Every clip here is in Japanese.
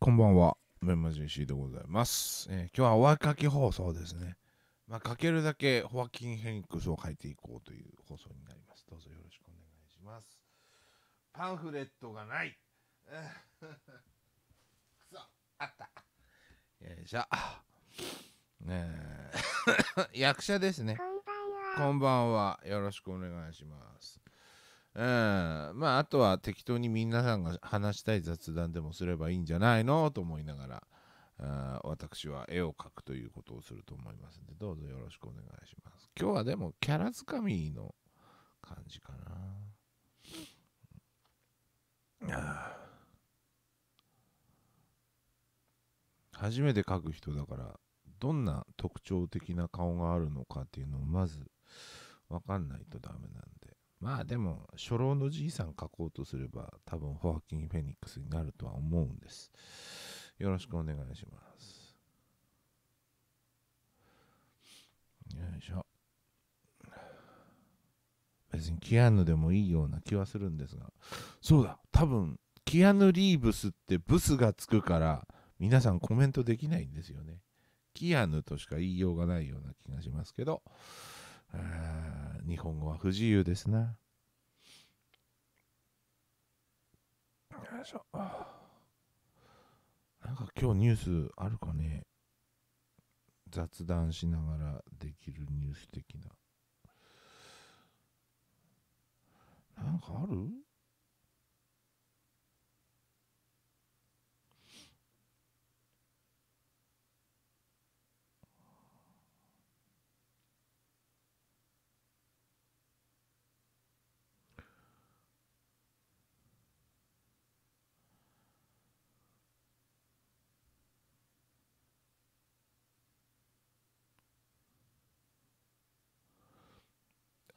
こんばんは、メンマジ C でございます。えー、今日はお絵かき放送ですね。まあ、かけるだけホアキン・ヘニックスを書いていこうという放送になります。どうぞよろしくお願いします。パンフレットがない。くそ、あった。よいしょ。ねえ 役者ですね。こんばんは。よろしくお願いします。うん、まああとは適当に皆さんが話したい雑談でもすればいいんじゃないのと思いながらあ私は絵を描くということをすると思いますのでどうぞよろしくお願いします今日はでもキャラつかみの感じかな初めて描く人だからどんな特徴的な顔があるのかっていうのをまず分かんないとダメなんでまあでも初老のじいさん書こうとすれば多分ホアキン・フェニックスになるとは思うんですよろしくお願いしますよいしょ別にキアヌでもいいような気はするんですがそうだ多分キアヌ・リーブスってブスがつくから皆さんコメントできないんですよねキアヌとしか言いようがないような気がしますけど日本語は不自由ですね。よいしょ。なんか今日ニュースあるかね雑談しながらできるニュース的な。なんかある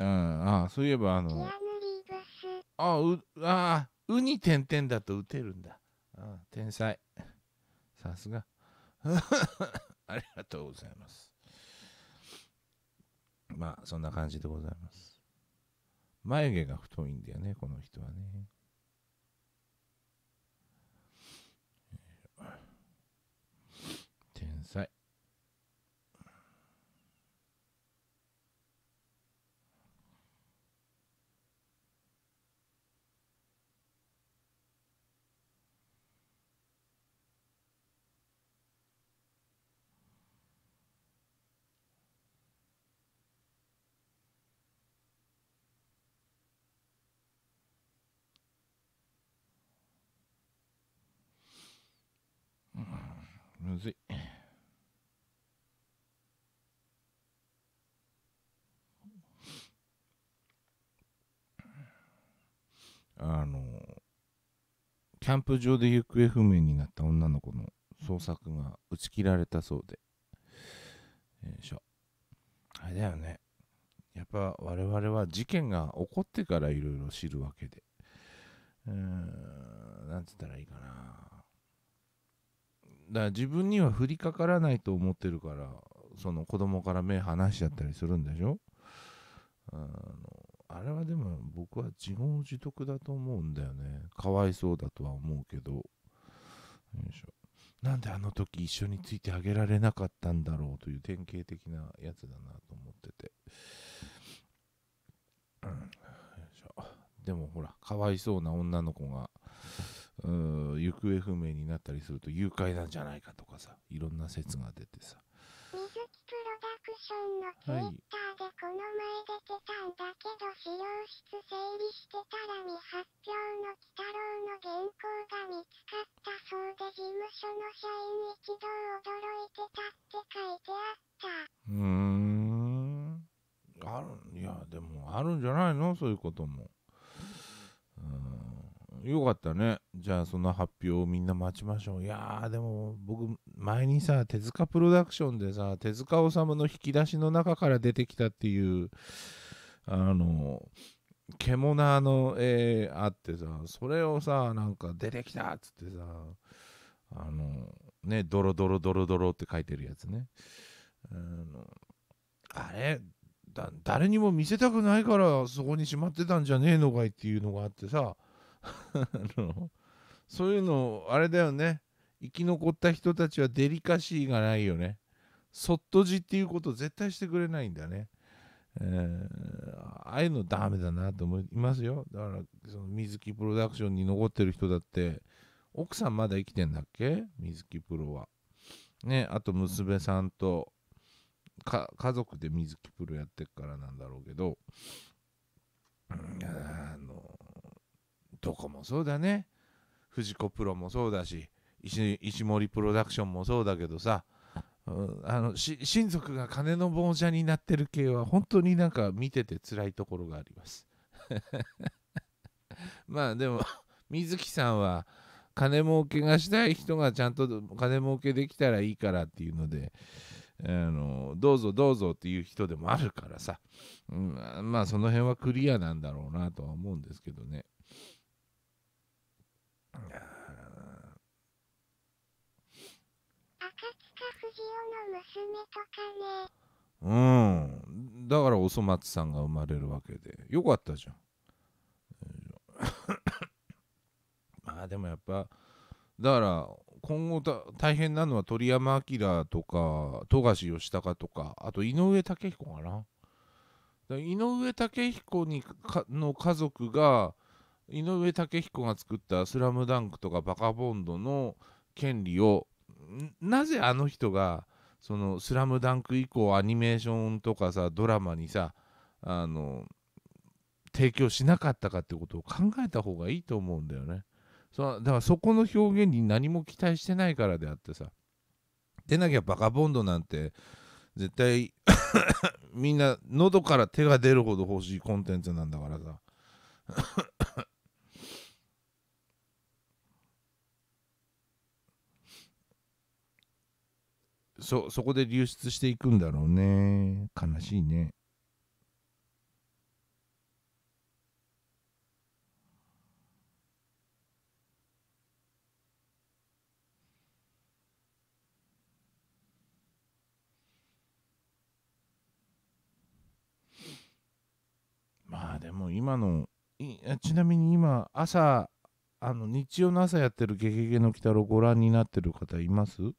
うん、あそういえばあのあうあうに点々だと打てるんだあ天才さすが ありがとうございますまあそんな感じでございます眉毛が太いんだよねこの人はねむずい。あの、キャンプ場で行方不明になった女の子の捜索が打ち切られたそうで。よいしょ。あれだよね。やっぱ我々は事件が起こってからいろいろ知るわけで。うーん、なんつったらいいかな。だ自分には降りかからないと思ってるからその子供から目離しちゃったりするんでしょあのあれはでも僕は自業自得だと思うんだよねかわいそうだとは思うけどよいしょなんであの時一緒についてあげられなかったんだろうという典型的なやつだなと思ってて、うん、よいしょでもほらかわいそうな女の子が行方不明になったりすると誘拐なんじゃないかとかさいろんな説が出てさ水木プロダクションのツイッターでこの前出てたんだけど、資料室整理してたら未発表の鬼太郎の原稿が見つかったそうで事務所の社員一同驚いてたって書いてあったうーんあるいやでもあるんじゃないのそういうこともよかったね。じゃあその発表をみんな待ちましょう。いやーでも僕前にさ手塚プロダクションでさ手塚治虫の引き出しの中から出てきたっていうあの獣の絵あってさそれをさなんか出てきたっつってさあのねドロドロドロドロって書いてるやつね。あのあれ誰にも見せたくないからそこにしまってたんじゃねえのかいっていうのがあってさあのそういうのあれだよね生き残った人たちはデリカシーがないよねそっとじっていうことを絶対してくれないんだね、えー、ああいうのダメだなと思いますよだからその水木プロダクションに残ってる人だって奥さんまだ生きてんだっけ水木プロはねあと娘さんとか家族で水木プロやってっからなんだろうけどあのどこもそうだね藤子プロもそうだし石石森プロダクションもそうだけどさ、あの親族が金の亡者になってる系は本当になんか見てて辛いところがあります まあでも水木さんは金儲けがしたい人がちゃんと金儲けできたらいいからっていうのであのどうぞどうぞっていう人でもあるからさ、うん、まあその辺はクリアなんだろうなとは思うんですけどね。不二の娘とかねうん。だからおそ松さんが生まれるわけで。よかったじゃん。まあでもやっぱ、だから今後大変なのは鳥山明とか、富樫義孝とか、あと井上武彦かな。井上武彦にの家族が井上武彦が作った「スラムダンクとか「バカボンド」の権利をなぜあの人がその「スラムダンク以降アニメーションとかさドラマにさあの提供しなかったかってことを考えた方がいいと思うんだよね。そだからそこの表現に何も期待してないからであってさ出なきゃバカボンドなんて絶対 みんな喉から手が出るほど欲しいコンテンツなんだからさそそこで流出していくんだろうね悲しいねまあでも今のちなみに今朝あの日曜の朝やってる「ゲゲゲの鬼太郎」ご覧になってる方います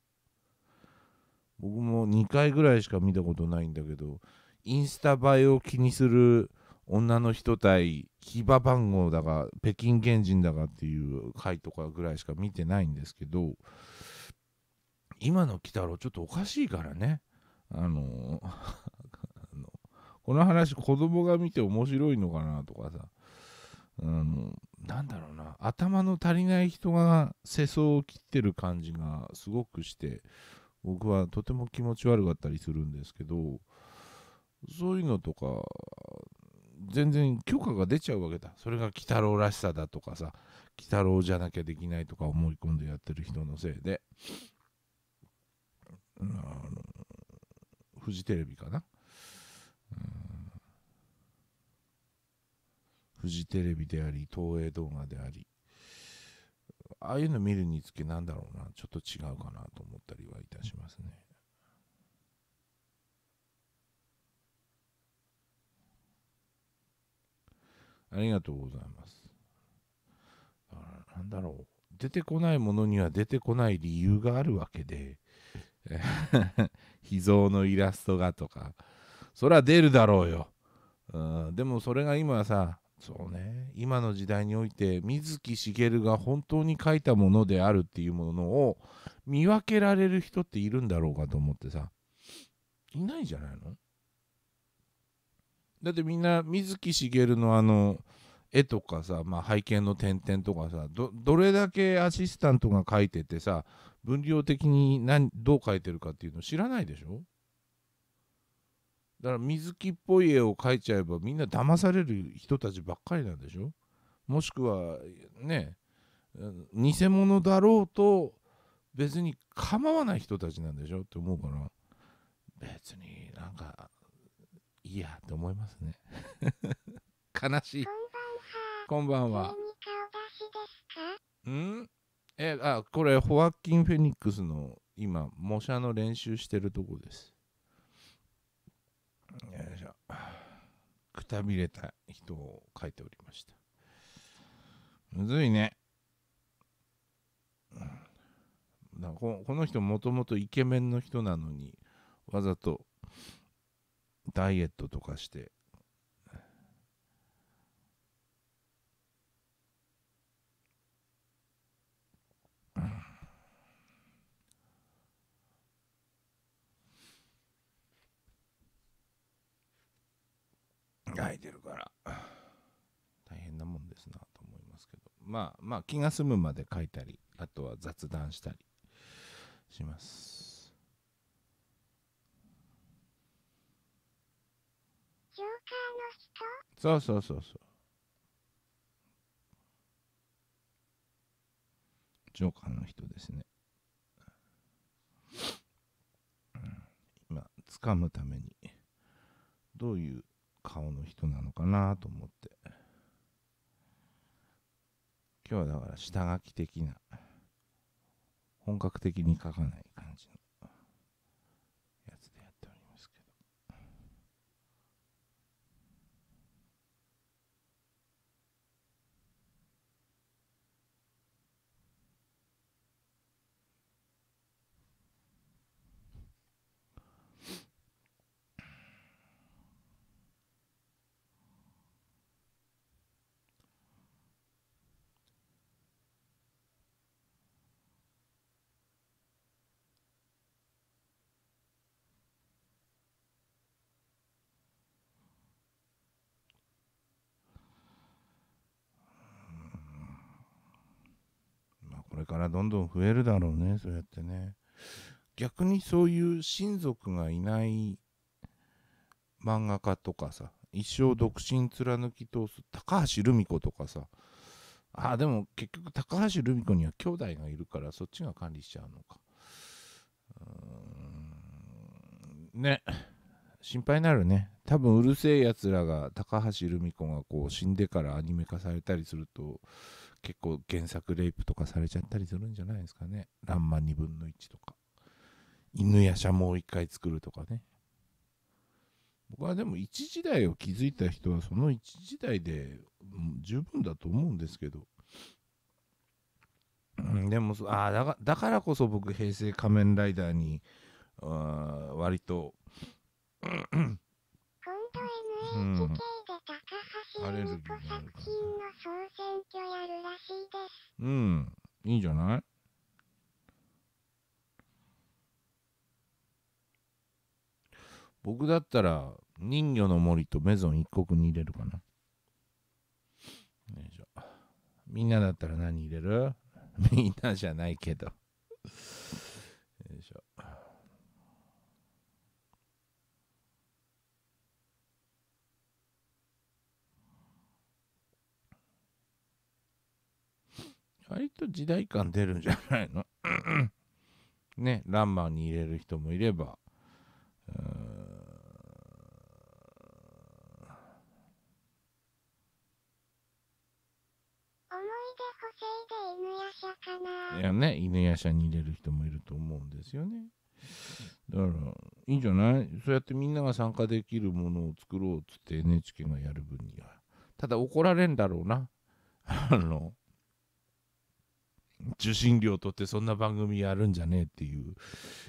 僕も2回ぐらいしか見たことないんだけどインスタ映えを気にする女の人対騎馬番号だか北京原人だかっていう回とかぐらいしか見てないんですけど今の鬼太郎ちょっとおかしいからねあのこの話子供が見て面白いのかなとかさあのなんだろうな頭の足りない人が世相を切ってる感じがすごくして僕はとても気持ち悪かったりするんですけどそういうのとか全然許可が出ちゃうわけだそれが鬼太郎らしさだとかさ鬼太郎じゃなきゃできないとか思い込んでやってる人のせいで、うん、フジテレビかな、うん、フジテレビであり東映動画でありああいうの見るにつけなんだろうなちょっと違うかなと思ったりはいたしますね。ありがとうございます。だなんだろう出てこないものには出てこない理由があるわけで 秘蔵のイラストがとかそりゃ出るだろうよ。うん、でもそれが今さそうね今の時代において水木しげるが本当に書いたものであるっていうものを見分けられる人っているんだろうかと思ってさいないじゃないのだってみんな水木しげるのあの絵とかさ、まあ、背景の点々とかさどれだけアシスタントが書いててさ分量的に何どう書いてるかっていうの知らないでしょだから水木っぽい絵を描いちゃえばみんな騙される人たちばっかりなんでしょもしくはね偽物だろうと別に構わない人たちなんでしょって思うから別になんかいいやって思いますね悲しいこんばんはんえあこれホワキン・フェニックスの今模写の練習してるとこですくたびれた人を書いておりましたむずいね、うん、だここの人もともとイケメンの人なのにわざとダイエットとかして空いてるから大変なもんですなと思いますけどまあまあ気が済むまで書いたりあとは雑談したりしますジョーカーの人そうそうそうそうジョーカーの人ですね今掴むためにどういう顔の人なのかなと思って今日はだから下書き的な本格的に書かない感じのれからどんどん増えるだろうねそうやってね逆にそういう親族がいない漫画家とかさ一生独身貫き通す高橋留美子とかさあでも結局高橋留美子には兄弟がいるからそっちが管理しちゃうのかうんね心配になるね多分うるせえやつらが高橋留美子がこう死んでからアニメ化されたりすると結構原作レイプとかされちゃったりするんじゃないですかね「らんま2分の1」とか「犬やしゃもう一回作る」とかね僕はでも一時代を築いた人はその一時代で十分だと思うんですけど、うん、でもあだだからこそ僕平成仮面ライダーにあ割とうん、作品の総選挙やるらしいですうんいいじゃない僕だったら人魚の森とメゾン一国に入れるかなみんなだったら何入れる みんなじゃないけど割と時代感出るんじゃないの ね、ランマーに入れる人もいれば、いやね、犬やしゃに入れる人もいると思うんですよね。だから、いいんじゃないそうやってみんなが参加できるものを作ろうっつって NHK がやる分には。ただ怒られんだろうな。あの、受信料取ってそんな番組やるんじゃねえっていう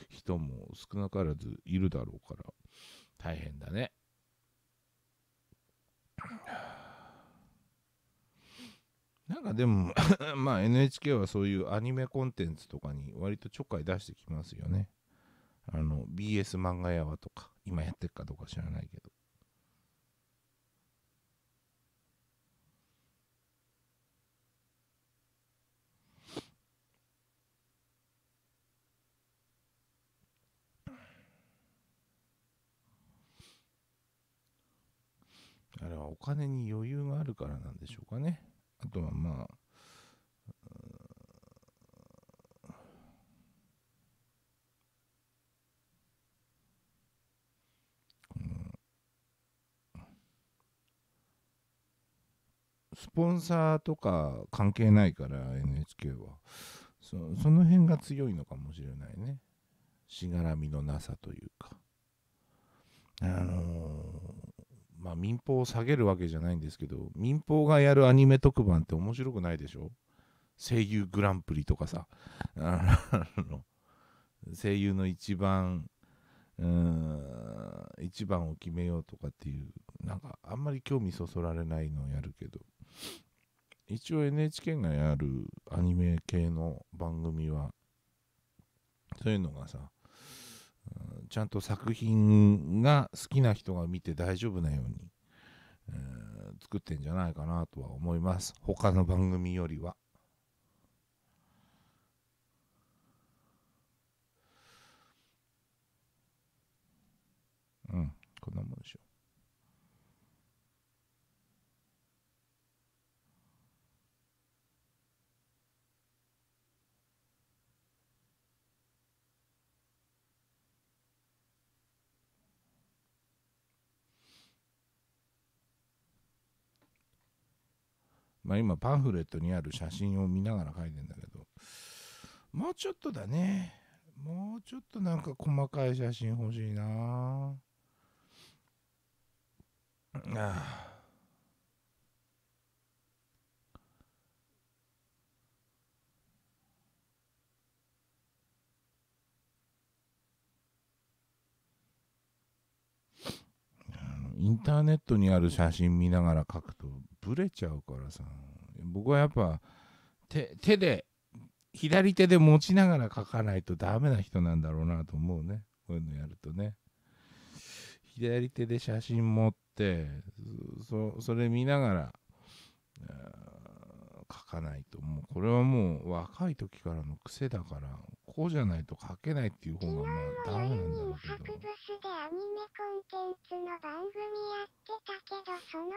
人も少なからずいるだろうから大変だね。なんかでも まあ NHK はそういうアニメコンテンツとかに割とちょっかい出してきますよね。あの、BS 漫画やわとか、今やってるかどうか知らないけど。あれはお金に余裕があるからなんでしょうかね。あとはまあ、スポンサーとか関係ないから NHK はその辺が強いのかもしれないねしがらみのなさというかあのーまあ、民放を下げるわけじゃないんですけど民放がやるアニメ特番って面白くないでしょ声優グランプリとかさ声優の一番うん一番を決めようとかっていうなんかあんまり興味そそられないのをやるけど一応 NHK がやるアニメ系の番組はそういうのがさちゃんと作品が好きな人が見て大丈夫なように、えー、作ってんじゃないかなとは思います他の番組よりは。うんこんなもんでしょうまあ、今パンフレットにある写真を見ながら書いてんだけどもうちょっとだねもうちょっとなんか細かい写真欲しいなあインターネットにある写真見ながら書くとぶれちゃうからさ僕はやっぱ手で左手で持ちながら書かないとダメな人なんだろうなと思うねこういうのやるとね左手で写真持ってそれ見ながら書かないともうこれはもう若い時からの癖だからこうじゃないと書けないっていう方がまあダメなんだけど博物でアニメコンテンツの番組やってたけどその番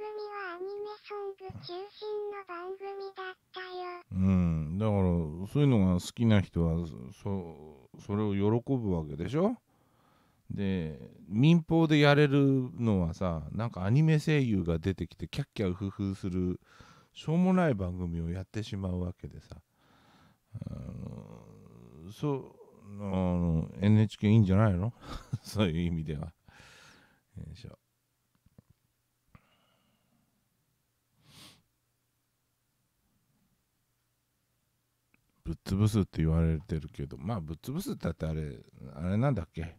組はアニメソング中心の番組だったようんだからそういうのが好きな人はそそれを喜ぶわけでしょで民放でやれるのはさなんかアニメ声優が出てきてキャッキャウフフするしょうもない番組をやってしまうわけでさあのそうあの NHK いいんじゃないの そういう意味では。よいしょぶっ潰すって言われてるけどまあぶっ潰すったってあれあれなんだっけ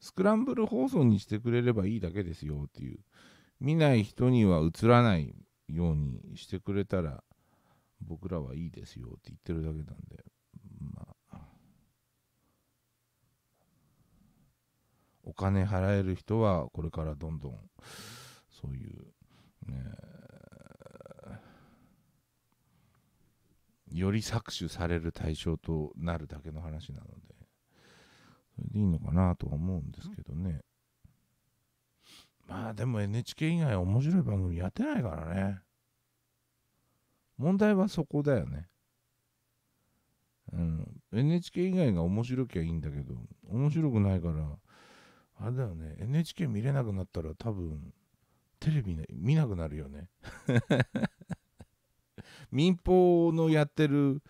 スクランブル放送にしてくれればいいだけですよっていう見ない人には映らないようにしてくれたら僕らはいいですよって言ってるだけなんでまあお金払える人はこれからどんどんそういうねより搾取される対象となるだけの話なのでそれでいいのかなとは思うんですけどね、まあでも NHK 以外面白い番組やってないからね。問題はそこだよね。うん、NHK 以外が面白きゃいいんだけど、面白くないから、あれだよね、NHK 見れなくなったら多分、テレビ見なくなるよね。民放のやってる、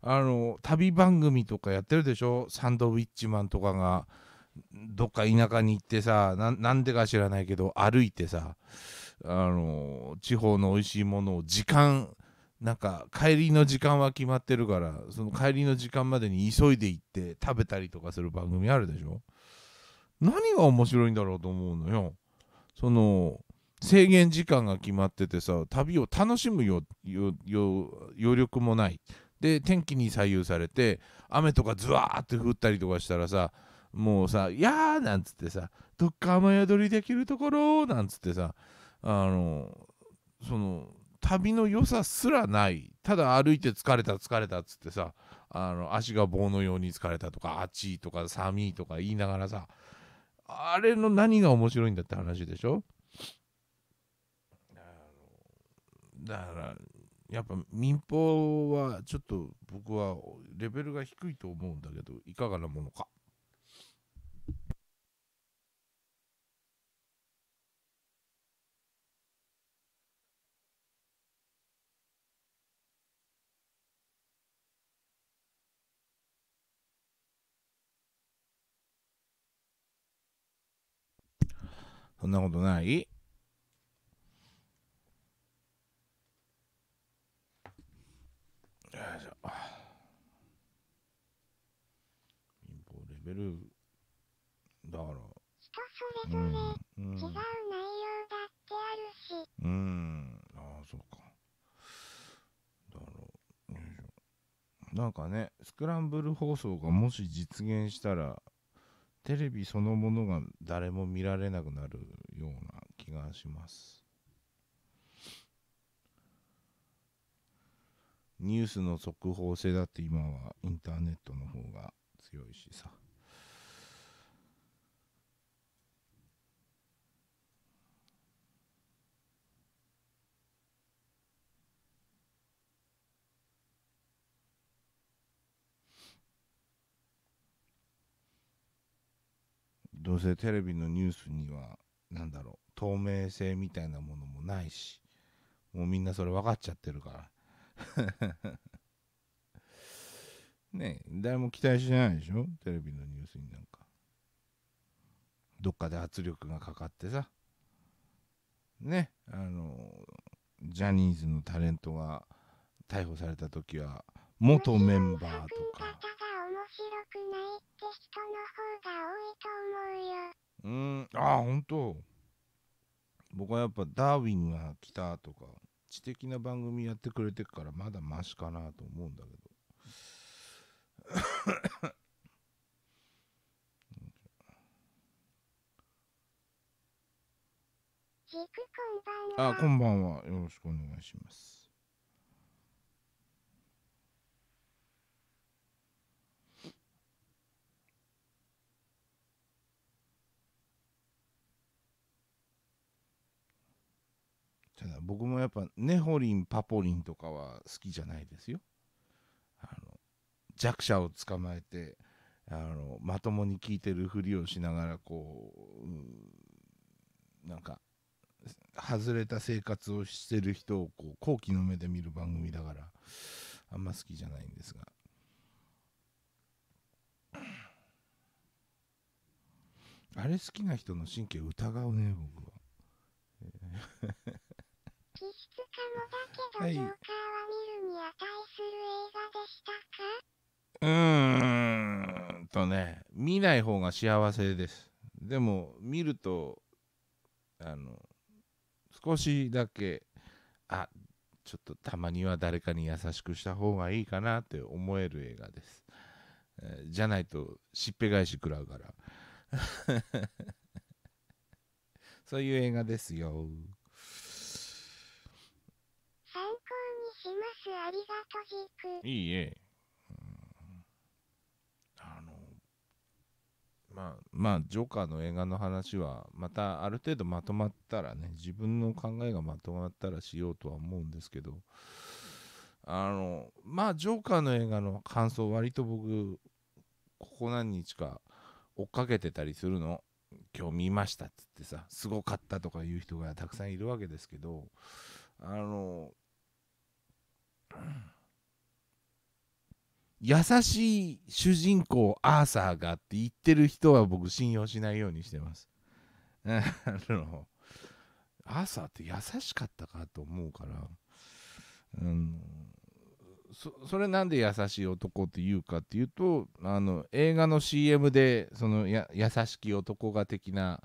あの、旅番組とかやってるでしょサンドウィッチマンとかが。どっか田舎に行ってさなんでか知らないけど歩いてさあの地方の美味しいものを時間なんか帰りの時間は決まってるからその帰りの時間までに急いで行って食べたりとかする番組あるでしょ何が面白いんだろうと思うのよその制限時間が決まっててさ旅を楽しむよ余力もないで天気に左右されて雨とかズワーって降ったりとかしたらさもうさ「いやー」なんつってさ「どっか雨宿りできるところ」なんつってさあのその旅の良さすらないただ歩いて疲れた疲れたっつってさあの足が棒のように疲れたとかあっちいとか寒いとか言いながらさあれの何が面白いんだって話でしょだからやっぱ民放はちょっと僕はレベルが低いと思うんだけどいかがなものか。そんなことない民放レベルだから人それぞれ、うん、違う内容だってあるしうんああそうかだろうなんかねスクランブル放送がもし実現したらテレビそのものが誰も見られなくなるような気がしますニュースの速報性だって今はインターネットの方が強いしさどうせテレビのニュースには何だろう透明性みたいなものもないしもうみんなそれ分かっちゃってるから ね誰も期待してないでしょテレビのニュースになんかどっかで圧力がかかってさねあのジャニーズのタレントが逮捕された時は元メンバーとか。白くないって人の方が多いと思うよ。うん、ああ、ほんと。僕はやっぱダーウィンが来たとか、知的な番組やってくれてるからまだマシかなと思うんだけど。あ、こんばんは。よろしくお願いします。い僕もやっぱネホリンパポリンとかは好きじゃないですよあの弱者を捕まえてあのまともに聞いてるふりをしながらこう、うなんか外れた生活をしてる人をこう好奇の目で見る番組だからあんま好きじゃないんですがあれ好きな人の神経疑うね僕は。もだけど、はい、ジョーカーは見るに値する映画でしたかうーんとね見ない方が幸せですでも見るとあの少しだけあちょっとたまには誰かに優しくした方がいいかなって思える映画です、えー、じゃないとしっぺ返し食らうから そういう映画ですよ。。ありがとジーク。いいえ。あの、まあ、まあ、ジョーカーの映画の話は、またある程度まとまったらね、自分の考えがまとまったらしようとは思うんですけど、あの、まあ、ジョーカーの映画の感想、割と僕、ここ何日か追っかけてたりするの。今日見ましたっつってさ、すごかったとか言う人がたくさんいるわけですけど、あの、優しい主人公アーサーがって言ってる人は僕信用しないようにしてます。あのアーサーって優しかったかと思うから、うん、それなんで優しい男っていうかっていうとあの映画の CM でその優しき男が的な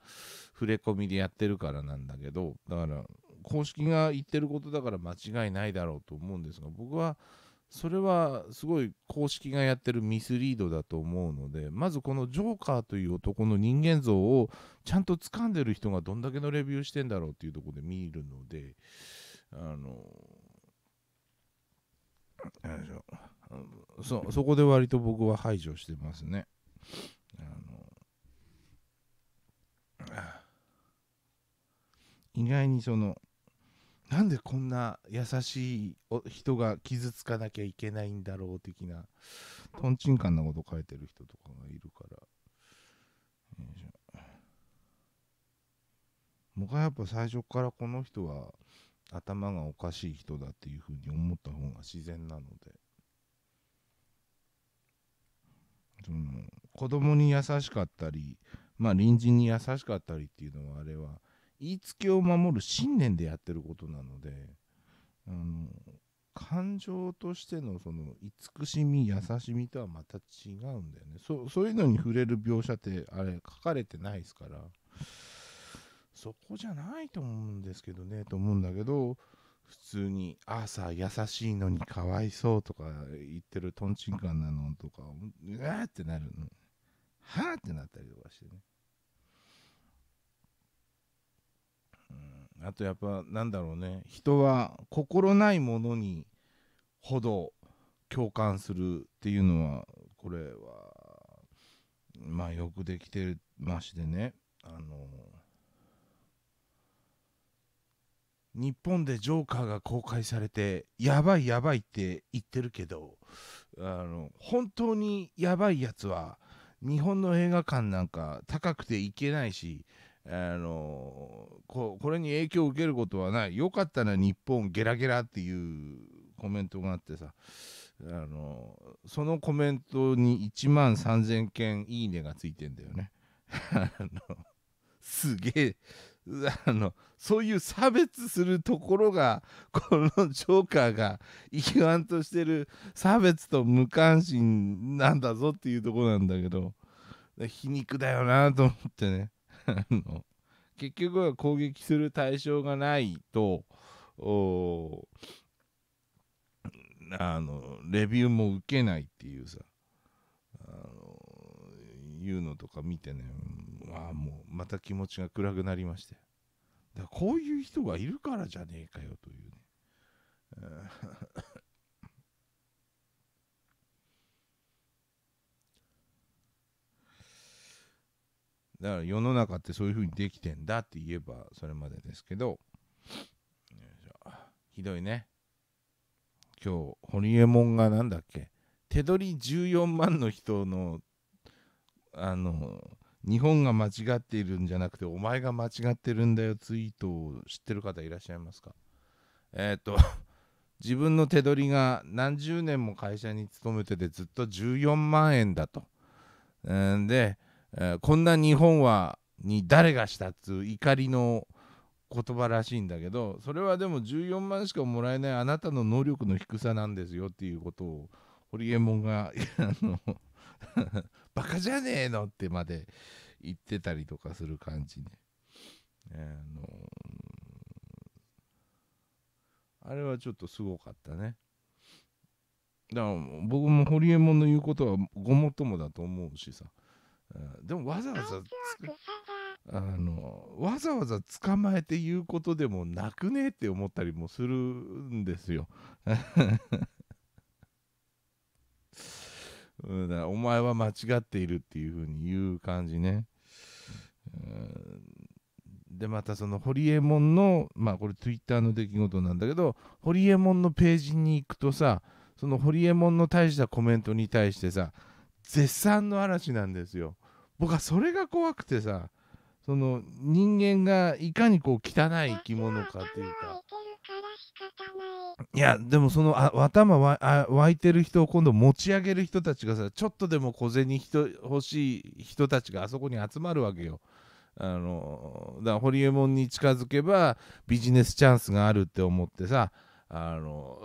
触れ込みでやってるからなんだけどだから公式が言ってることだから間違いないだろうと思うんですが僕はそれはすごい公式がやってるミスリードだと思うのでまずこのジョーカーという男の人間像をちゃんと掴んでる人がどんだけのレビューしてんだろうっていうところで見るのであのそそこで割と僕は排除してますね。あの意外にそのなんでこんな優しい人が傷つかなきゃいけないんだろう的な、とんちんかんなこと書いてる人とかがいるから。僕はやっぱ最初からこの人は頭がおかしい人だっていうふうに思った方が自然なので。その子供に優しかったり、まあ、隣人に優しかったりっていうのはあれは言いつけを守る信念でやってることなのであの感情としてのその慈しみ優しみとはまた違うんだよねそそういうのに触れる描写ってあれ書かれてないですからそこじゃないと思うんですけどねと思うんだけど普通に「朝優しいのにかわいそう」とか言ってるとんちんカンなのとかうわーってなるのはあってなったりとかしてね。あとやっぱなんだろうね人は心ないものにほど共感するっていうのはこれはまあよくできてましてねあの日本でジョーカーが公開されてやばいやばいって言ってるけどあの本当にやばいやつは日本の映画館なんか高くて行けないしあのここれに影響を受けることはないよかったな日本ゲラゲラっていうコメントがあってさあのそのコメントに1万3000件いいねがついてんだよね。あのすげえあのそういう差別するところがこのジョーカーが一丸としてる差別と無関心なんだぞっていうとこなんだけど皮肉だよなと思ってね。結局は攻撃する対象がないと、あの、レビューも受けないっていうさ、あの、いうのとか見てね、あ、もう、また気持ちが暗くなりまして。だこういう人がいるからじゃねえかよというね。だから世の中ってそういう風にできてんだって言えばそれまでですけどひどいね今日ホリエモンが何だっけ手取り14万の人のあの日本が間違っているんじゃなくてお前が間違ってるんだよツイートを知ってる方いらっしゃいますかえっ、と自分の手取りが何十年も会社に勤めててずっと14万円だと。んでえー、こんな日本はに誰がしたっつう怒りの言葉らしいんだけどそれはでも14万しかもらえないあなたの能力の低さなんですよっていうことを堀エモ門が あの バカじゃねえのってまで言ってたりとかする感じね。あのー、あれはちょっとすごかったね。だから僕も堀エモ門の言うことはごもっともだと思うしさ。うん、でもわざわざあのわざわざ捕まえて言うことでもなくねって思ったりもするんですよ。うん、だお前は間違っているっていうふうに言う感じね。でまたそのホリエモンのまあこれツイッターの出来事なんだけどホリエモンのページに行くとさそのホリエモンの大したコメントに対してさ絶賛の嵐なんですよ。僕はそれが怖くてさその人間がいかにこう汚い生き物かっていうか。いやでもそのあ頭わあ湧いてる人を今度持ち上げる人たちがさちょっとでも小銭人欲しい人たちがあそこに集まるわけよ。あのだからホリエモンに近づけばビジネスチャンスがあるって思ってさあの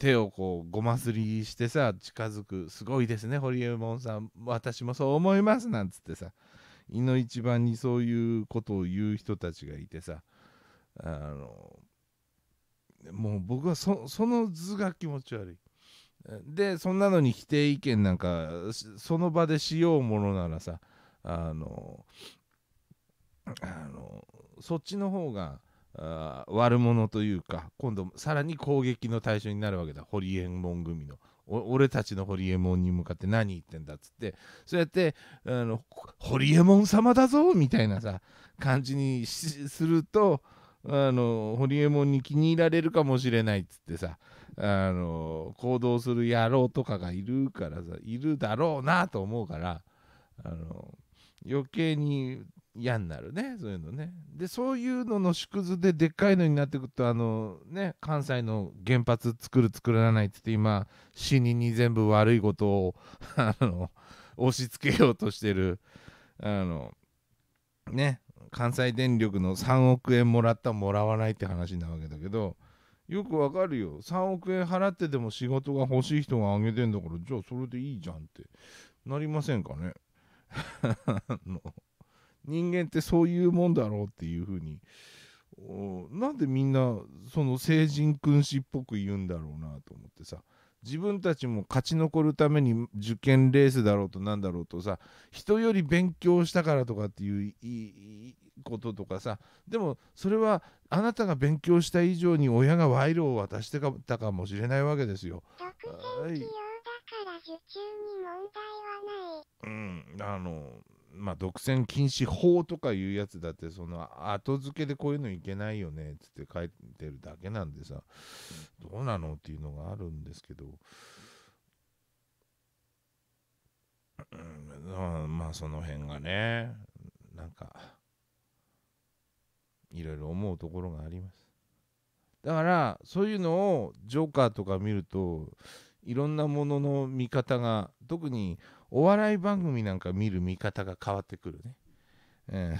手をこうごますりしてさ近づくすごいですね堀モ門さん私もそう思いますなんつってさ胃の一番にそういうことを言う人たちがいてさあのもう僕はその図が気持ち悪い。でそんなのに否定意見なんかその場でしようものならさあのそっちの方があ悪者というか今度さらに攻撃の対象になるわけだ堀エモ門組の俺たちの堀エモ門に向かって何言ってんだっつってそうやってあの堀エモ門様だぞみたいなさ感じにするとあの堀エモ門に気に入られるかもしれないっつってさあの行動する野郎とかがいるからさいるだろうなと思うからあの余計に嫌になるねそういうのねでそういうのの縮図ででっかいのになってくるとあのね関西の原発作る作らないって言って今死人に全部悪いことを あの押し付けようとしてるあのね関西電力の3億円もらったもらわないって話なわけだけどよくわかるよ3億円払ってでも仕事が欲しい人があげてんだからじゃあそれでいいじゃんってなりませんかね あの人間ってそういうもんだろうっていうふうになんでみんなその成人君子っぽく言うんだろうなと思ってさ自分たちも勝ち残るために受験レースだろうとなんだろうとさ人より勉強したからとかっていうこととかさでもそれはあなたが勉強した以上に親が賄賂を渡してたかもしれないわけですよ。はい、うんあのまあ、独占禁止法とかいうやつだってその後付けでこういうのいけないよねっつって書いてるだけなんでさどうなのっていうのがあるんですけど、うん、まあその辺がねなんかいろいろ思うところがありますだからそういうのをジョーカーとか見るといろんなものの見方が特に「お笑い番組なんか見る見方が変わってくるね。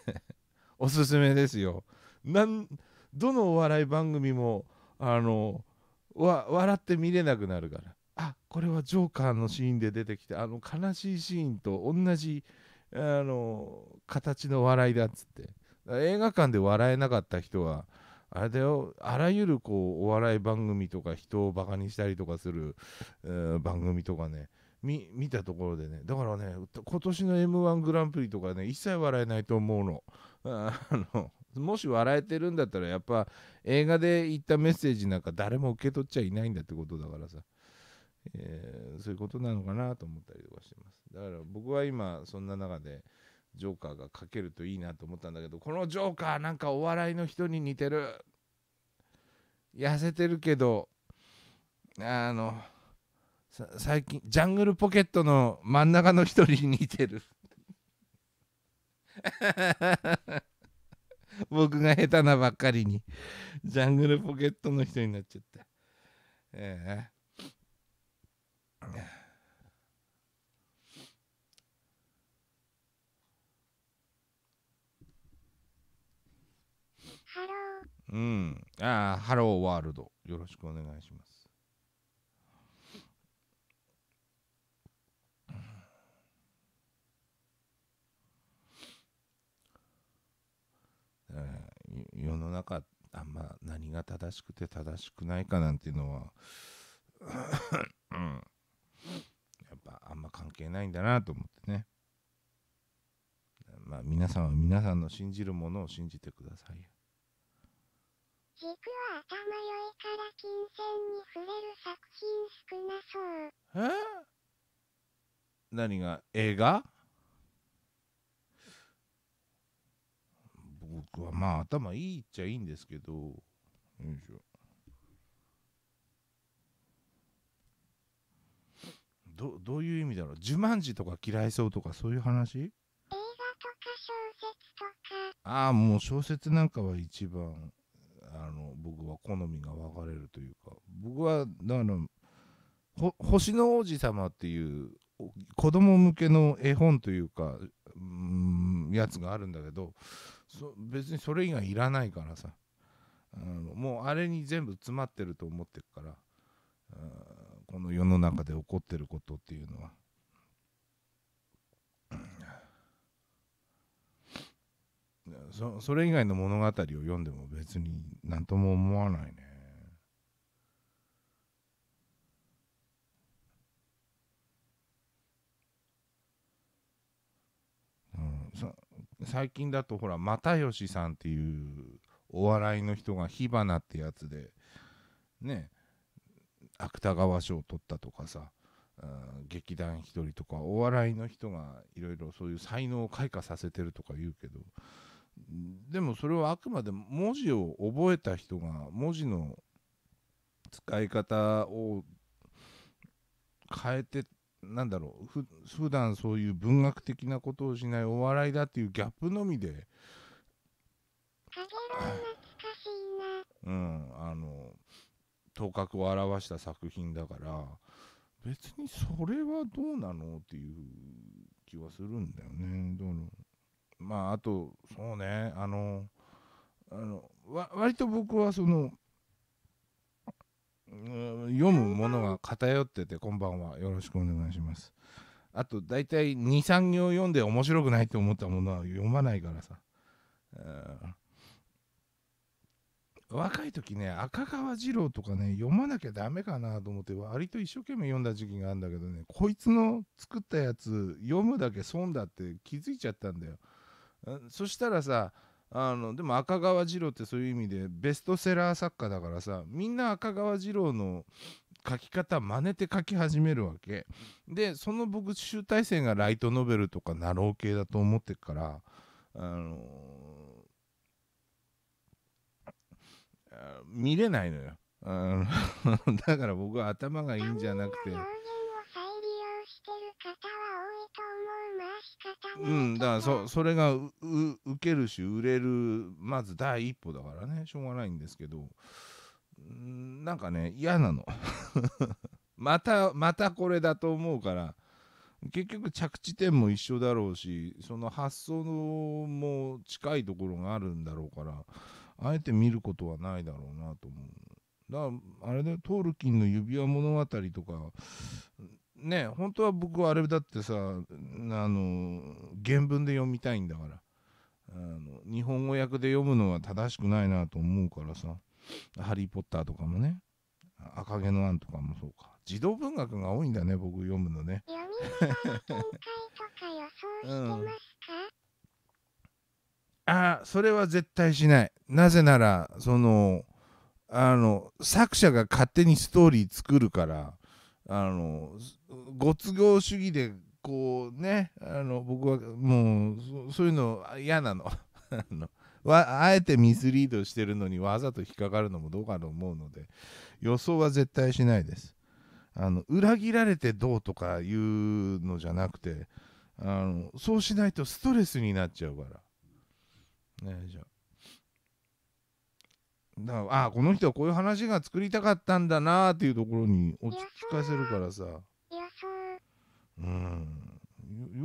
おすすめですよ。なんどのお笑い番組もあの笑って見れなくなるからあこれはジョーカーのシーンで出てきてあの悲しいシーンと同じあの形の笑いだっつって映画館で笑えなかった人はあれだよあらゆるこうお笑い番組とか人をバカにしたりとかする、えー、番組とかね見見たところでねだからね今年の m 1グランプリとかね一切笑えないと思うのあのもし笑えてるんだったらやっぱ映画で言ったメッセージなんか誰も受け取っちゃいないんだってことだからさ、えー、そういうことなのかなと思ったりとかしてますだから僕は今そんな中でジョーカーが書けるといいなと思ったんだけどこのジョーカーなんかお笑いの人に似てる痩せてるけどあの最近ジャングルポケットの真ん中の一人に似てる 僕が下手なばっかりにジャングルポケットの人になっちゃったえローうん。ああ、ハローワールド。よろしくお願いします。世の中あんま何が正しくて正しくないかなんていうのはうん、やっぱあんま関係ないんだなと思ってねまあ皆さんは皆さんの信じるものを信じてくださいよ軸は頭良いから金銭に触れる作品少なそうえ何が映画僕はまあ頭いいっちゃいいんですけどよいしょどどういう意味だろう「呪文字」とか「嫌いそう」とかそういう話映画とか小説とかああもう小説なんかは一番あの僕は好みが分かれるというか僕はだから「星の王子様」っていう子供向けの絵本というかうんやつがあるんだけどそ別にそれ以外いらないからさ、うん、もうあれに全部詰まってると思ってるから、うん、この世の中で起こってることっていうのは。そそれ以外の物語を読んでも別に何とも思わないね。最近だとほら又吉さんっていうお笑いの人が火花ってやつでね芥川賞を取ったとかさ、うん、劇団ひとりとかお笑いの人がいろいろそういう才能を開花させてるとか言うけどでもそれはあくまで文字を覚えた人が文字の使い方を変えてなんだろうふ普段そういう文学的なことをしないお笑いだっていうギャップのみで。うん、あの頭角を現した作品だから別にそれはどうなのっていう気はするんだよね。どうのまああとそうねあのあの割と僕はその読むものが偏っててこんばんはよろしくお願いしますあと大体23行読んで面白くないって思ったものは読まないからさ、若い時ね赤川次郎とかね読まなきゃダメかなと思って割と一生懸命読んだ時期があるんだけどねこいつの作ったやつ読むだけ損だって気づいちゃったんだよ、そしたらさあのでも赤川次郎ってそういう意味でベストセラー作家だからさみんな赤川次郎の書き方真似て書き始めるわけでその僕集大成がライトノベルとかナロー系だと思ってからあのー、見れないのよあの だから僕は頭がいいんじゃなくて。うん、だからそそれがう受けるし売れるまず第一歩だからねしょうがないんですけどんなんかね嫌なの またまたこれだと思うから結局着地点も一緒だろうしその発想のも近いところがあるんだろうからあえて見ることはないだろうなと思うだからあれだよトールキンの指輪物語とかね本当は僕はあれだってさあの原文で読みたいんだからあの日本語訳で読むのは正しくないなと思うからさ「ハリー・ポッター」とかもね「赤毛のアン」とかもそうか児童文学が多いんだね僕読むのね。読みながら展開とか予想してますか、うんあそれは絶対しないなぜならそのあの作者が勝手にストーリー作るからあのご都合主義でこうねあの僕はもうそういうの嫌なの ああえてミスリードしてるのにわざと引っかかるのもどうかと思うので予想は絶対しないですあの裏切られてどうとかいうのじゃなくてあのそうしないとストレスになっちゃうからねじゃあだからあこの人はこういう話が作りたかったんだなっていうところに落ち着かせるからさうん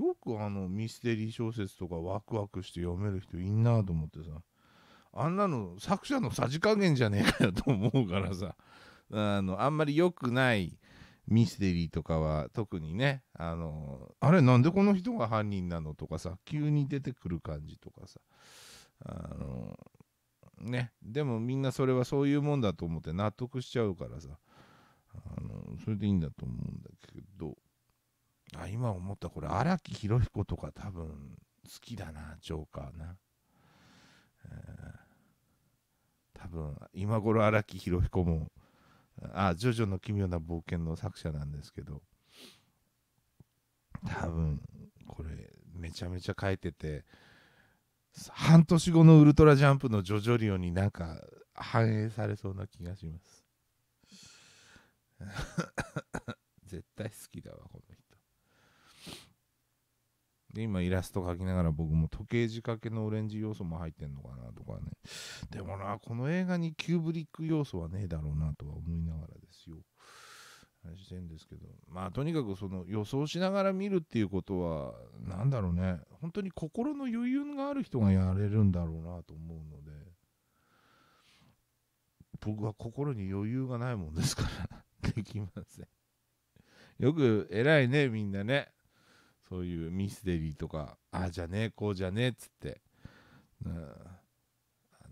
よくあのミステリー小説とかワクワクして読める人いんなと思ってさあんなの作者のさじ加減じゃねえかよと思うからさあのあんまり良くないミステリーとかは特にねあのあれなんでこの人が犯人なのとかさ急に出てくる感じとかさあのねでもみんなそれはそういうもんだと思って納得しちゃうからさあのそれでいいんだと思うんだけどあ今思ったこれ荒木宏彦とか多分好きだなジョーカーな、えー、多分今頃荒木宏彦もあジョジョの奇妙な冒険の作者なんですけど多分これめちゃめちゃ書いてて半年後のウルトラジャンプのジョジョリオになんか反映されそうな気がします 絶対好きだわこの人で今イラスト描きながら僕も時計仕掛けのオレンジ要素も入ってんのかなとかねでもなこの映画にキューブリック要素はねえだろうなとは思いながらですよ話してるんですけどまあとにかくその予想しながら見るっていうことは何だろうね本当に心の余裕がある人がやれるんだろうなと思うので僕は心に余裕がないもんですから できませんよく偉いねみんなねそういうミステリーとかああじゃねえこうじゃねえっつって、うん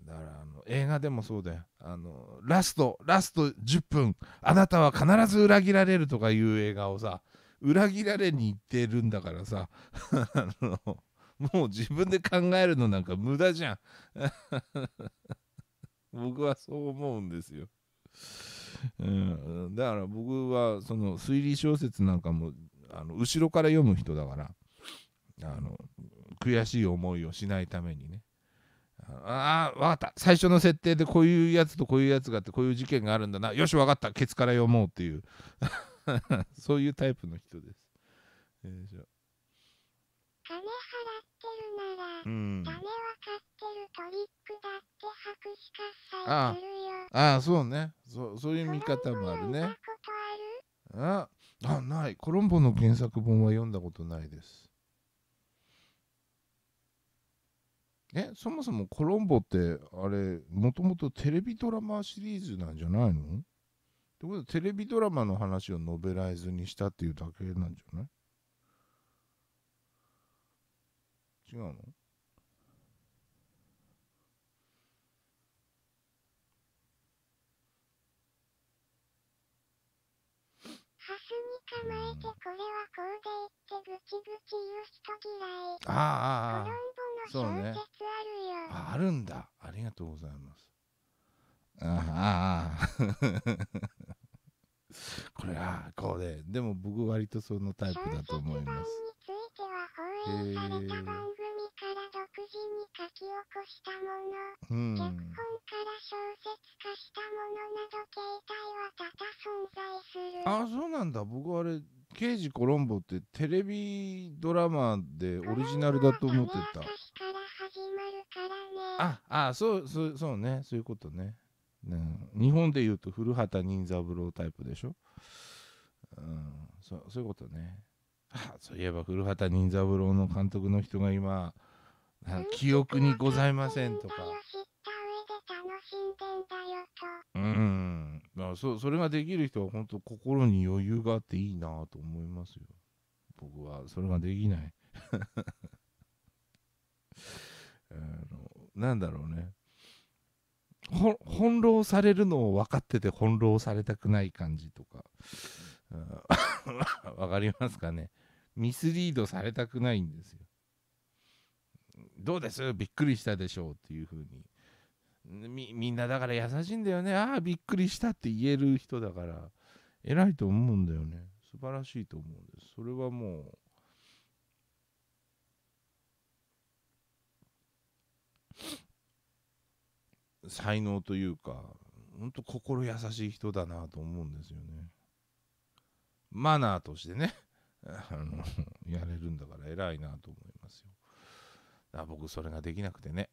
だからあの映画でもそうだよあのラストラスト10分あなたは必ず裏切られるとかいう映画をさ裏切られに行ってるんだからさあのもう自分で考えるのなんか無駄じゃん 僕はそう思うんですよ、うん、だから僕はその推理小説なんかもあの後ろから読む人だからあの悔しい思いをしないためにねああ分かった最初の設定でこういうやつとこういうやつがあってこういう事件があるんだなよし分かったケツから読もうっていう そういうタイプの人です。えー、じゃ金払ってるなら、うん、金を買ってるトリックだって拍手喝采するよああそうねそそういう見方もあるねああないコロンボの原作本は読んだことないですえそもそもコロンボってあれもともとテレビドラマシリーズなんじゃないのってことはテレビドラマの話をノベライズにしたっていうだけなんじゃない違うのはす 捕まえてこれはこうで言ってぐちぐち言う人嫌い。ああ、ああ、そね。ああるんだ。ありがとうございます。ああ、これはこうで、でも僕割とそのタイプだと思います。から独自に書き起こしたもの、うん、脚本から小説化したものなど形態は多々存在するあそうなんだ僕はあれ刑事コロンボってテレビドラマでオリジナルだと思ってた。ね、ああそうそうそうねそういうことね。うん、日本でいうと古畑任三郎タイプでしょ、うん、そうそういうことね。あ そういえば古畑任三郎の監督の人が今記憶にございませんとか。うん、まあ、そそれができる人は本当心に余裕があっていいなと思いますよ。僕はそれができない。あのなんだろうね。翻弄されるのを分かってて翻弄されたくない感じとか。わかりますかね。ミスリードされたくないんですよ。どうですびっくりしたでしょうっていうふうにみみんなだから優しいんだよねああびっくりしたって言える人だから偉いと思うんだよね素晴らしいと思うんですそれはもう才能というかほんと心優しい人だなと思うんですよねマナーとしてねあのやれるんだから偉いなと思いますあ僕それができなくてね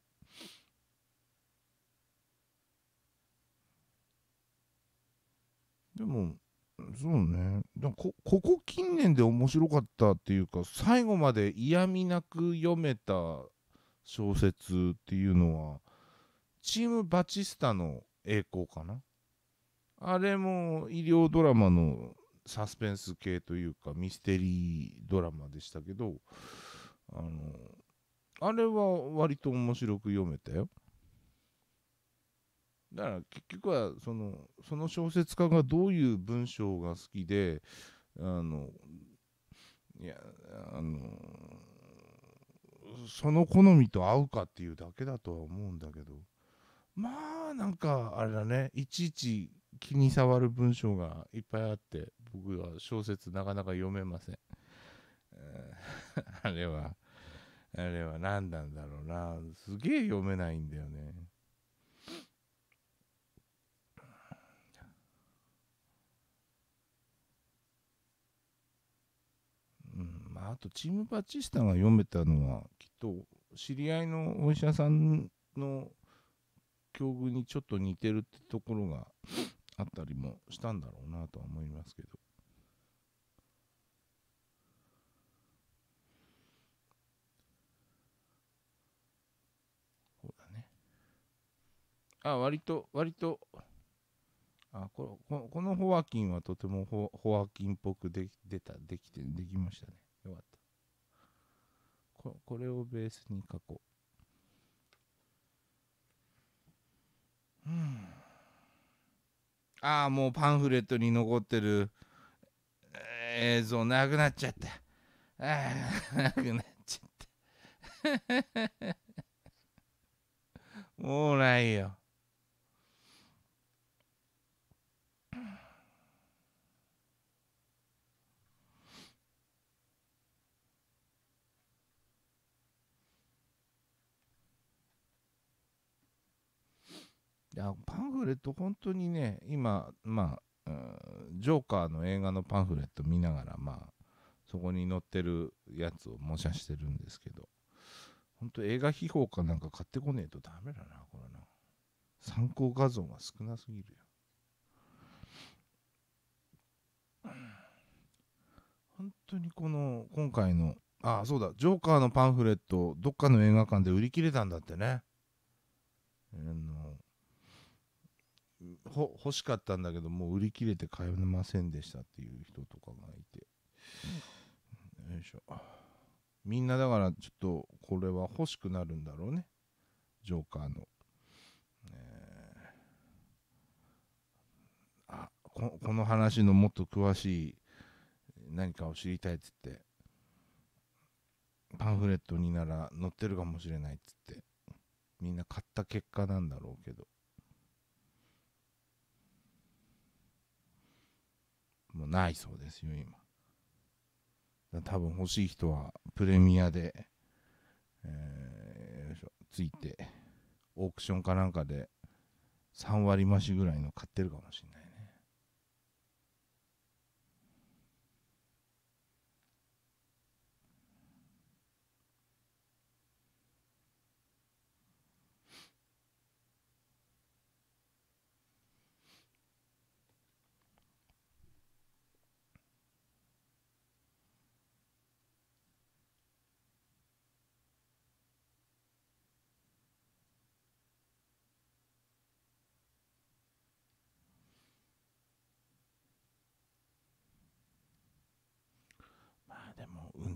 でもそうねだこここ近年で面白かったっていうか最後まで嫌味なく読めた小説っていうのはチーム・バチスタの栄光かなあれも医療ドラマのサスペンス系というかミステリードラマでしたけどあのあれは割と面白く読めたよ。だから結局はそのその小説家がどういう文章が好きであのいやあのその好みと合うかっていうだけだとは思うんだけどまあなんかあれだねいちいち気に障る文章がいっぱいあって僕は小説なかなか読めません。あれはあれは何なんだろうなすげえ読めないんだよねうんまああとチームパチスタが読めたのはきっと知り合いのお医者さんの境遇にちょっと似てるってところがあったりもしたんだろうなとは思いますけどあ、割と、割と、あこのこのホアキンはとてもホホアキンっぽくで出た、できて、できましたね。よかった。ここれをベースに書こう。うん。ああ、もうパンフレットに残ってる映像なくなっちゃった。ああ、なくなっちゃった。もうないよ。いやパンフレット本当にね今まあ、ジョーカーの映画のパンフレット見ながらまあそこに載ってるやつを模写してるんですけど本当映画秘宝かなんか買ってこねえとダメだなこれな参考画像が少なすぎるよ本当にこの今回のああそうだジョーカーのパンフレットどっかの映画館で売り切れたんだってね、えー、のほ欲しかったんだけどもう売り切れて買えませんでしたっていう人とかがいて、うん、よいしょみんなだからちょっとこれは欲しくなるんだろうねジョーカーの、えー、あここの話のもっと詳しい何かを知りたいっつってパンフレットになら載ってるかもしれないっつってみんな買った結果なんだろうけどないそうですよ今多分欲しい人はプレミアで、えー、いついてオークションかなんかで3割増しぐらいの買ってるかもしれない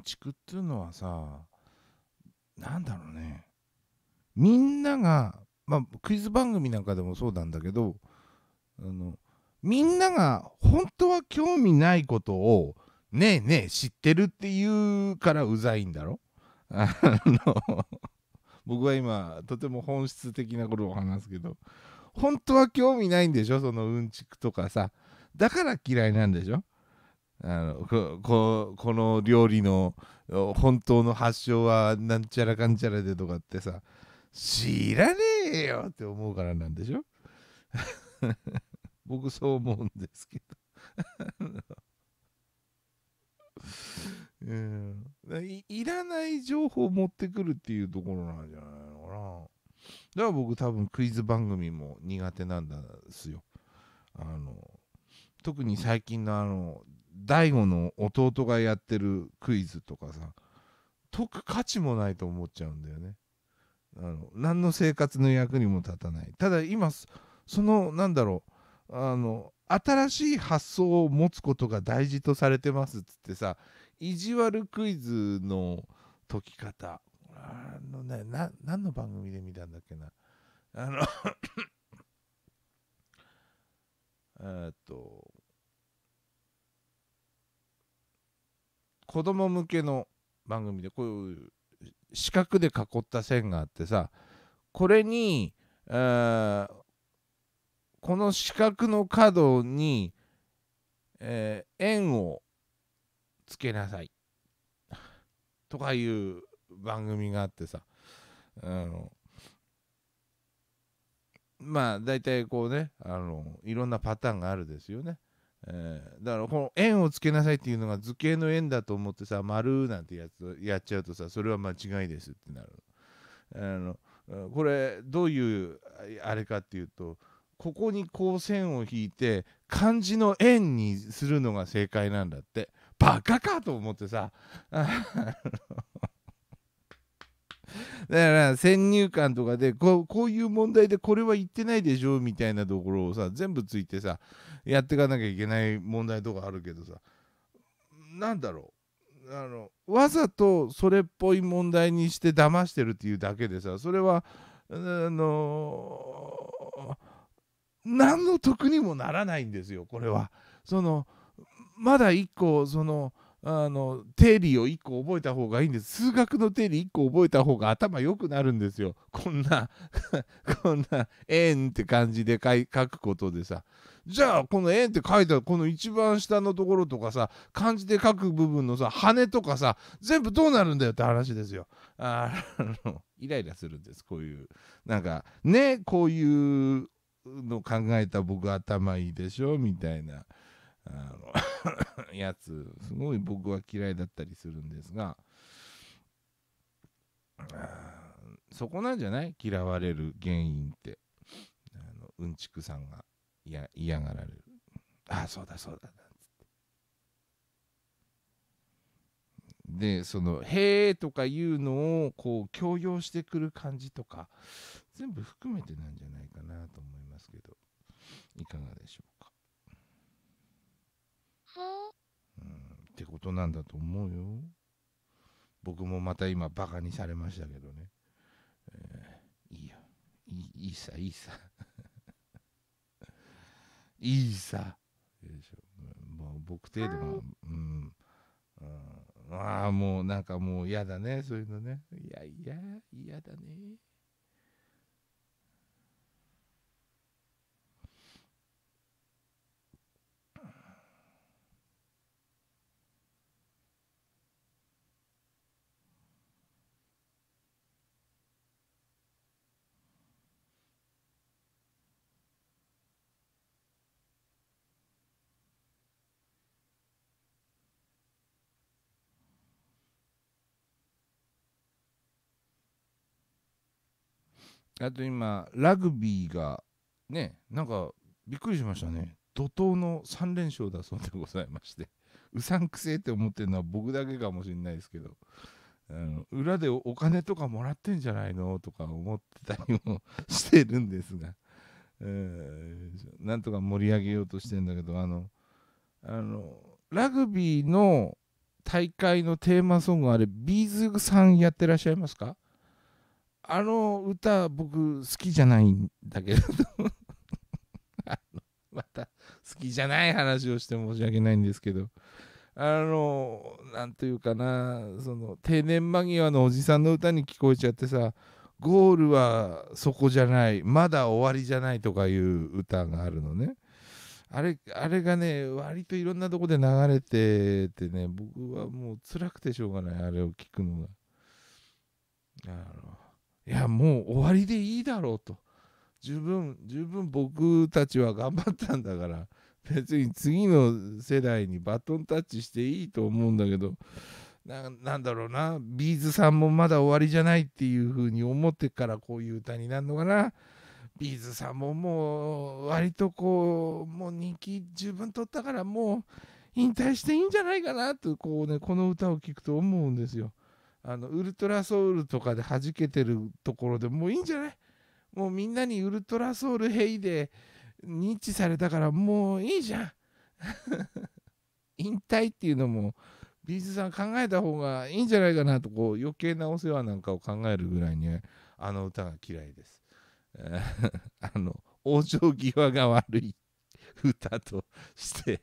築っていうのはさなんだろうねみんなが、まあ、クイズ番組なんかでもそうなんだけどあのみんなが本当は興味ないことをねえねえ知ってるっていうからうざいんだろあの 僕は今とても本質的なことを話すけど本当は興味ないんでしょそのうんちくとかさだから嫌いなんでしょあのここの料理の本当の発祥はなんちゃらかんちゃらでとかってさ知らねえよって思うからなんでしょ 僕そう思うんですけど うん、いいらない情報を持ってくるっていうところなんじゃないのかなだから僕多分クイズ番組も苦手なんですよあの特に最近のあの大悟の弟がやってるクイズとかさ解く価値もないと思っちゃうんだよね。あの何の生活の役にも立たないただ今そのなんだろうあの新しい発想を持つことが大事とされてますっつってさ意地悪クイズの解き方あのねな何の番組で見たんだっけなあの えっと子供向けの番組でこういう四角で囲った線があってさこれに、この四角の角に、えー、円をつけなさいとかいう番組があってさあのまあ大体こうねあのいろんなパターンがあるですよね。えー、だからこの円をつけなさいっていうのが図形の円だと思ってさ丸なんてやつやっちゃうとさそれは間違いですってなるあのこれどういうあれかっていうとここにこう線を引いて漢字の円にするのが正解なんだってバカかと思ってさだから先入観とかでこういう問題でこれは言ってないでしょみたいなところをさ全部ついてさやっていかなきゃいけない問題とかあるけどさなんだろうあのわざとそれっぽい問題にして騙してるっていうだけでさそれはあのー、何の得にもならないんですよこれは。そのまだ一個そのあの定理を1個覚えた方がいいんです数学の定理1個覚えた方が頭良くなるんですよこんな こんな円って感じで書くことでさじゃあこの円って書いたこの一番下のところとかさ漢字で書く部分のさ羽とかさ全部どうなるんだよって話ですよ あのイライラするんですこういうなんかねこういうの考えた僕頭いいでしょみたいな。あの やつすごい僕は嫌いだったりするんですがそこなんじゃない嫌われる原因ってあのうんちくさんが嫌がられるああそうだそうだなつってでその「へえ」とかいうのをこう強要してくる感じとか全部含めてなんじゃないかなと思いますけどいかがでしょううん、ってことなんだと思うよ。僕もまた今バカにされましたけどね。えー、いいよ。いいさ、いいさ。いいさ。でしょもう僕程度は、うん。うん、ああ、もうなんかもう嫌だね、そういうのね。いやいや、嫌だね。あと今ラグビーがねなんかびっくりしましたね怒涛の3連勝だそうでございまして うさんくせえって思ってるのは僕だけかもしれないですけどあの裏でお金とかもらってんじゃないのとか思ってたりもしてるんですが、えー、なんとか盛り上げようとしてんだけどあのあのラグビーの大会のテーマソングあれビーズさんやってらっしゃいますかあの歌僕好きじゃないんだけど また好きじゃない話をして申し訳ないんですけどあの何というかなその定年間際のおじさんの歌に聞こえちゃってさゴールはそこじゃないまだ終わりじゃないとかいう歌があるのねあれあれがね割といろんなとこで流れててね僕はもう辛くてしょうがないあれを聞くのが。あのいやもう終わりでいいだろうと十分十分僕たちは頑張ったんだから別に次の世代にバトンタッチしていいと思うんだけどなんだろうなビーズさんもまだ終わりじゃないっていうふうに思ってからこういう歌になるのかなビーズさんももう割とこうもう人気十分取ったからもう引退していいんじゃないかなとこうねこの歌を聴くと思うんですよ。あのウルトラソウルとかで弾けてるところでもういいんじゃないもうみんなにウルトラソウルヘイで認知されたからもういいじゃん 引退っていうのもビーズさん考えた方がいいんじゃないかなとこう余計なお世話なんかを考えるぐらいにあの歌が嫌いです。あの往生際が悪い歌として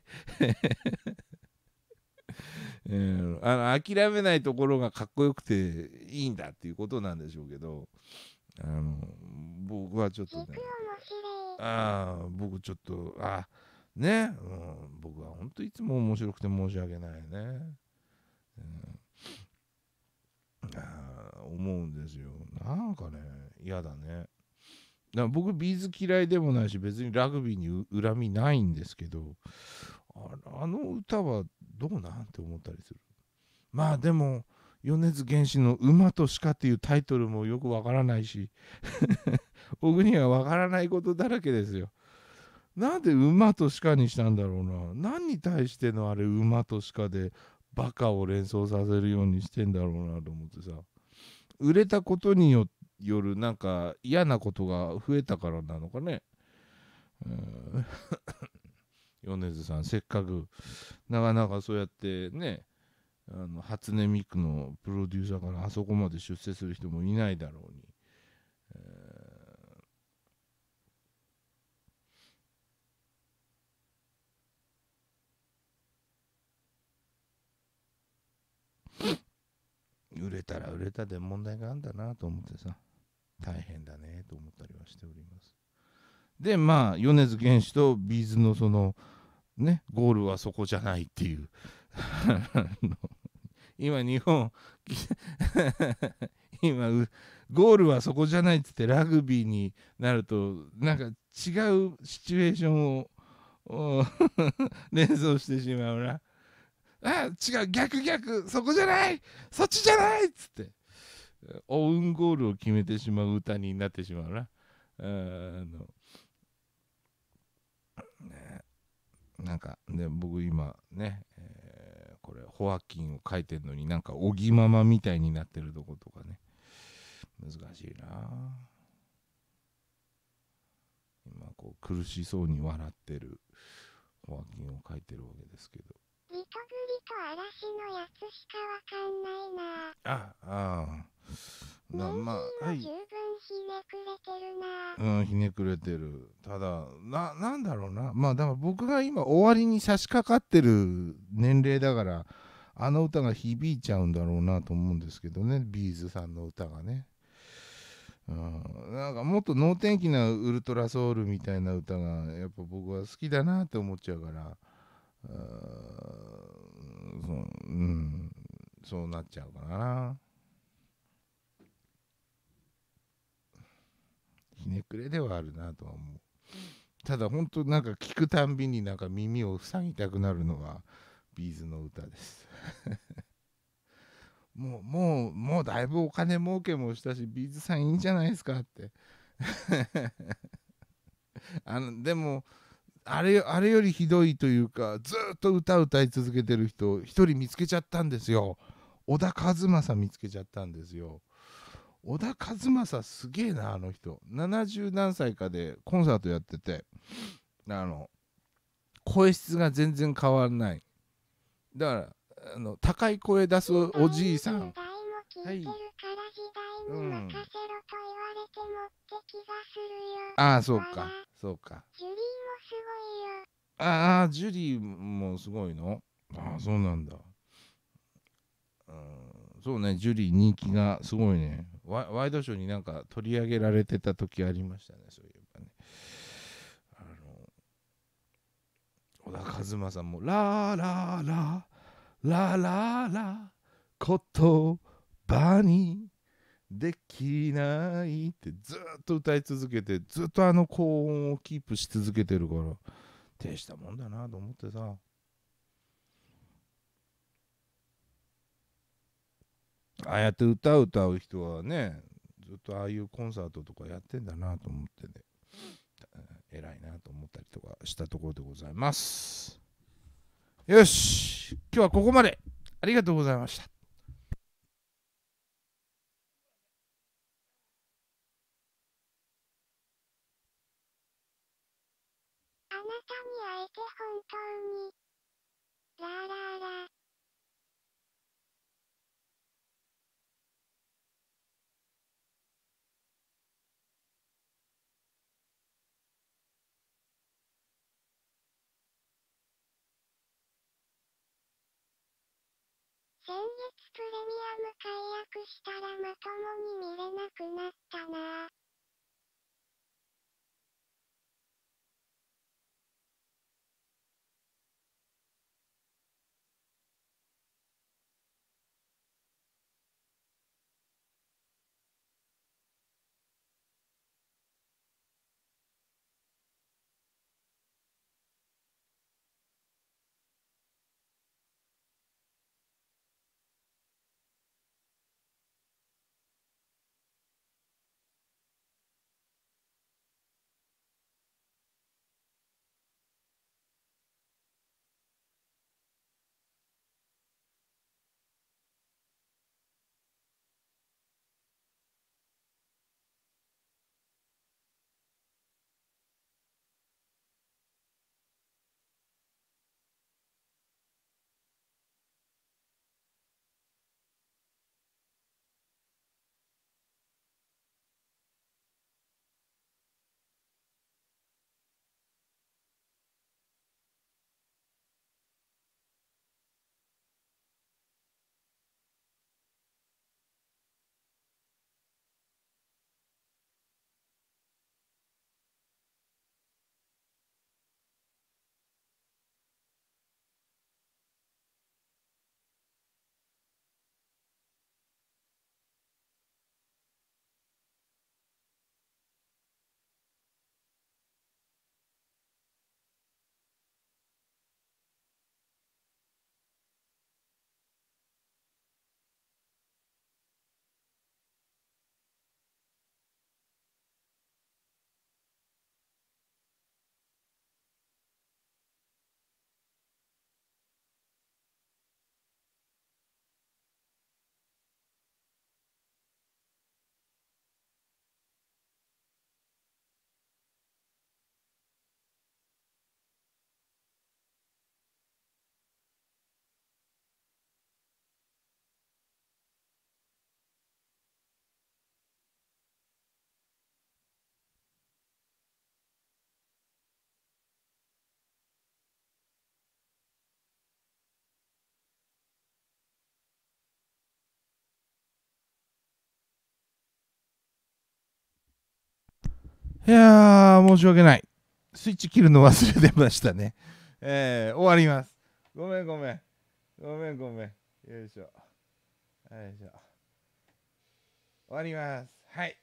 うん、あの諦めないところがかっこよくていいんだっていうことなんでしょうけどあの僕はちょっとねああ僕ちょっとあね、うん、僕は本当いつも面白くて申し訳ないね、うん、あ思うんですよなんかね嫌だねだ僕ビーズ嫌いでもないし別にラグビーに恨みないんですけどあの歌はどうなんて思ったりするまあでも米津玄師の「馬と鹿」っていうタイトルもよくわからないし僕に はわからないことだらけですよなんで馬と鹿にしたんだろうな何に対してのあれ馬と鹿でバカを連想させるようにしてんだろうなと思ってさ売れたことによるなんか嫌なことが増えたからなのかねうん米津さんせっかくなかなかそうやってねあの初音ミクのプロデューサーからあそこまで出世する人もいないだろうに、えー、売れたら売れたで問題があるんだなと思ってさ大変だねと思ったりはしております。でまあ米津玄師とビーズのそのねゴールはそこじゃないっていう 今日本 今ゴールはそこじゃないっつってラグビーになるとなんか違うシチュエーションを 連想してしまうな。あ違う逆逆そこじゃないそっちじゃないっつってオウンゴールを決めてしまう歌になってしまうな。あのなんかね、僕今ね、えー、これホアキンを書いてるのになんかおぎままみたいになってるとことかね難しいな今こう苦しそうに笑ってるホアキンを書いてるわけですけどリトグリと嵐のやつしかわかんないなああまあ、はい、十分ひねくれてるなうんひねくれてるただななんだろうなまあだから僕が今終わりに差し掛かってる年齢だからあの歌が響いちゃうんだろうなと思うんですけどねビーズさんの歌がねうん、なんかもっと能天気なウルトラソウルみたいな歌がやっぱ僕は好きだなって思っちゃうからううん、そうなっちゃうかな。ひねくれではあるなとは思うただ本当なんか聞くたんびになんか耳を塞ぎたくなるのはビーズの歌です もうもうもうだいぶお金儲けもしたしビーズさんいいんじゃないですかって あのでもあれあれよりひどいというかずっと歌歌い続けてる人1人見つけちゃったんですよ小田和正見つけちゃったんですよ小田和正すげえなあの人70何歳かでコンサートやっててあの声質が全然変わらないだからあの高い声出すおじいさん時代聞い、てててるから時代に任せろと言われっ気がすうん、ああそうかそうかジュリーもすごいよああジュリーもすごいのああそうなんだうんそうねジュリー人気がすごいねワイドショーになんか取り上げられてた時ありましたねそういえばねあの小田和正さんも「ラーラーラーラーラーラー言葉に」できないってずっと歌い続けてずっとあの高音をキープし続けてるから大したもんだなと思ってさああやって歌を歌う人はねずっとああいうコンサートとかやってんだなと思ってね偉いなと思ったりとかしたところでございますよし今日はここまでありがとうございましたあなたに会えて本当にラララ先月プレミアム解約したらまともに見れなくなったなぁ。いやー、申し訳ない。スイッチ切るの忘れてましたね。えー、終わります。ごめんごめん。ごめんごめん。よいしょ。よいしょ。終わります。はい。